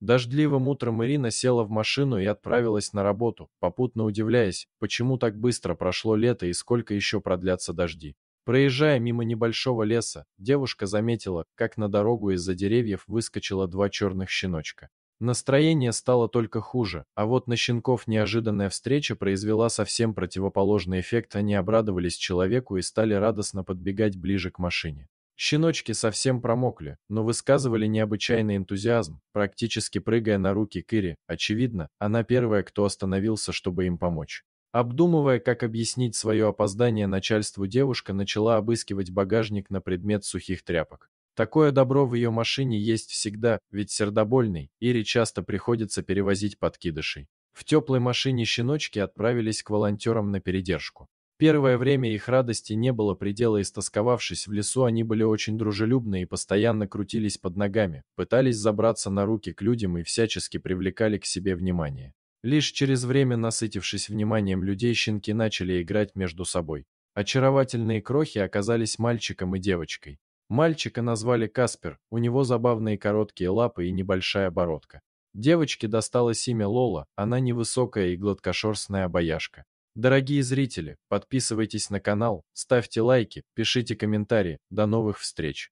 Дождливым утром Ирина села в машину и отправилась на работу, попутно удивляясь, почему так быстро прошло лето и сколько еще продлятся дожди. Проезжая мимо небольшого леса, девушка заметила, как на дорогу из-за деревьев выскочило два черных щеночка. Настроение стало только хуже, а вот на щенков неожиданная встреча произвела совсем противоположный эффект, они обрадовались человеку и стали радостно подбегать ближе к машине. Щеночки совсем промокли, но высказывали необычайный энтузиазм, практически прыгая на руки Кири. Очевидно, она первая, кто остановился, чтобы им помочь. Обдумывая, как объяснить свое опоздание начальству, девушка начала обыскивать багажник на предмет сухих тряпок. Такое добро в ее машине есть всегда, ведь сердобольный, Ире часто приходится перевозить подкидышей. В теплой машине щеночки отправились к волонтерам на передержку. Первое время их радости не было предела, истосковавшись в лесу, они были очень дружелюбны и постоянно крутились под ногами, пытались забраться на руки к людям и всячески привлекали к себе внимание. Лишь через время, насытившись вниманием людей, щенки начали играть между собой. Очаровательные крохи оказались мальчиком и девочкой. Мальчика назвали Каспер, у него забавные короткие лапы и небольшая бородка. Девочке досталось имя Лола, она невысокая и гладкошерстная бояшка. Дорогие зрители, подписывайтесь на канал, ставьте лайки, пишите комментарии. До новых встреч!